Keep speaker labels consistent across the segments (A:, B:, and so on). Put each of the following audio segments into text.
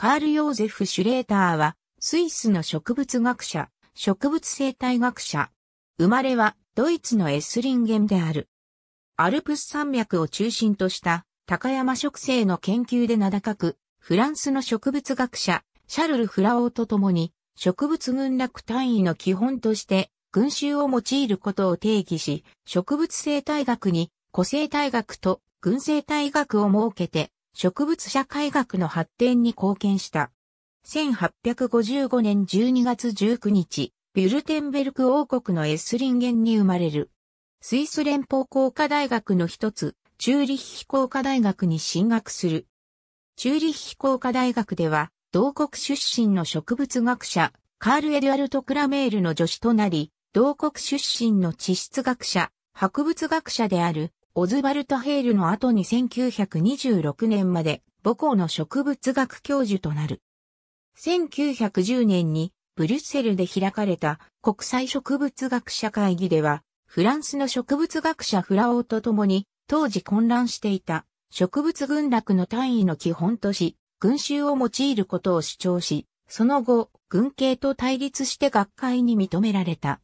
A: カー
B: ル・ヨーゼフ・シュレーターは、スイスの植物学者、植物生態学者。生まれは、ドイツのエスリンゲンである。アルプス山脈を中心とした高山植生の研究で名高く、フランスの植物学者、シャルル・フラオーと共に、植物群落単位の基本として、群衆を用いることを定義し、植物生態学に、個生態学と群生態学を設けて、植物社会学の発展に貢献した。1855年12月19日、ビュルテンベルク王国のエスリンゲンに生まれる。スイス連邦工科大学の一つ、チューリッヒ工科大学に進学する。チューリッヒ工科大学では、同国出身の植物学者、カール・エデュアルト・クラメールの助手となり、同国出身の地質学者、博物学者であるオズバルト・ヘールの後に1926年まで母校の植物学教授となる。1910年にブリュッセルで開かれた国際植物学者会議では、フランスの植物学者フラオーと共に、当時混乱していた植物群落の単位の基本とし、群衆を用いることを主張し、その後、群系と対立して学会に認められた。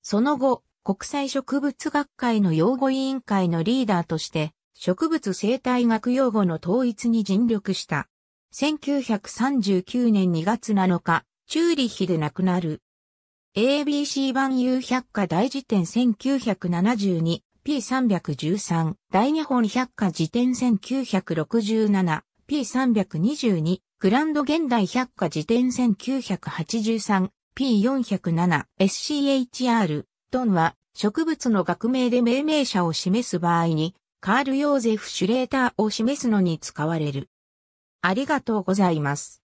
B: その後、国際植物学会の養護委員会のリーダーとして、植物生態学用語の統一に尽力した。1939年2月7日、チューリヒで亡くなる。ABC 版有百科大辞典 1972P313 大日本百科辞典 1967P322 グランド現代百科辞典 1983P407SCHR トンは植物の学名で命名者を示す場合に、カール・ヨーゼフ・シュレーターを示すのに使われる。ありがとうございます。